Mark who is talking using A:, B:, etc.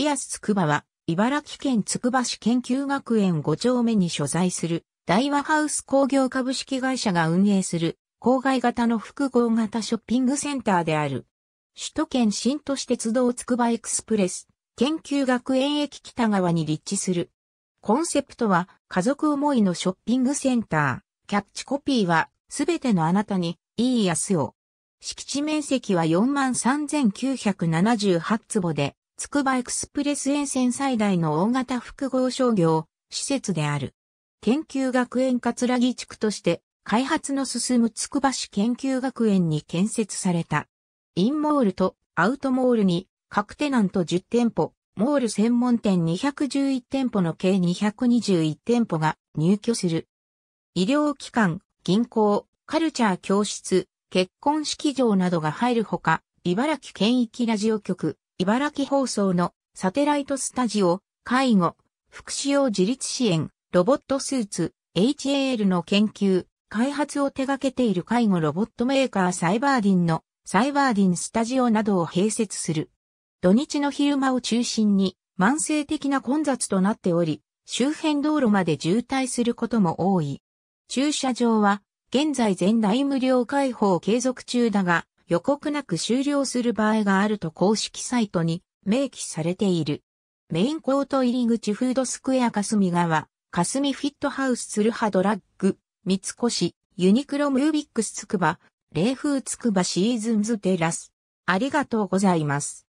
A: イアスつくばは、茨城県つくば市研究学園5丁目に所在する、大和ハウス工業株式会社が運営する、郊外型の複合型ショッピングセンターである。首都圏新都市鉄道つくばエクスプレス、研究学園駅北側に立地する。コンセプトは、家族思いのショッピングセンター。キャッチコピーは、すべてのあなたに、いい安を。敷地面積は43,978坪で、つくばエクスプレス沿線最大の大型複合商業、施設である。研究学園葛城地区として、開発の進むつくば市研究学園に建設された。インモールとアウトモールに、各テナント10店舗、モール専門店211店舗の計221店舗が入居する。医療機関、銀行、カルチャー教室、結婚式場などが入るほか、茨城県域ラジオ局、茨城放送のサテライトスタジオ、介護、福祉用自立支援、ロボットスーツ、HAL の研究、開発を手掛けている介護ロボットメーカーサイバーディンのサイバーディンスタジオなどを併設する。土日の昼間を中心に慢性的な混雑となっており、周辺道路まで渋滞することも多い。駐車場は現在全台無料開放継続中だが、予告なく終了する場合があると公式サイトに明記されている。メインコート入り口フードスクエア霞川、霞フィットハウスルハドラッグ、三越、ユニクロムービックスつくば、冷風つくばシーズンズテラス。ありがとうございます。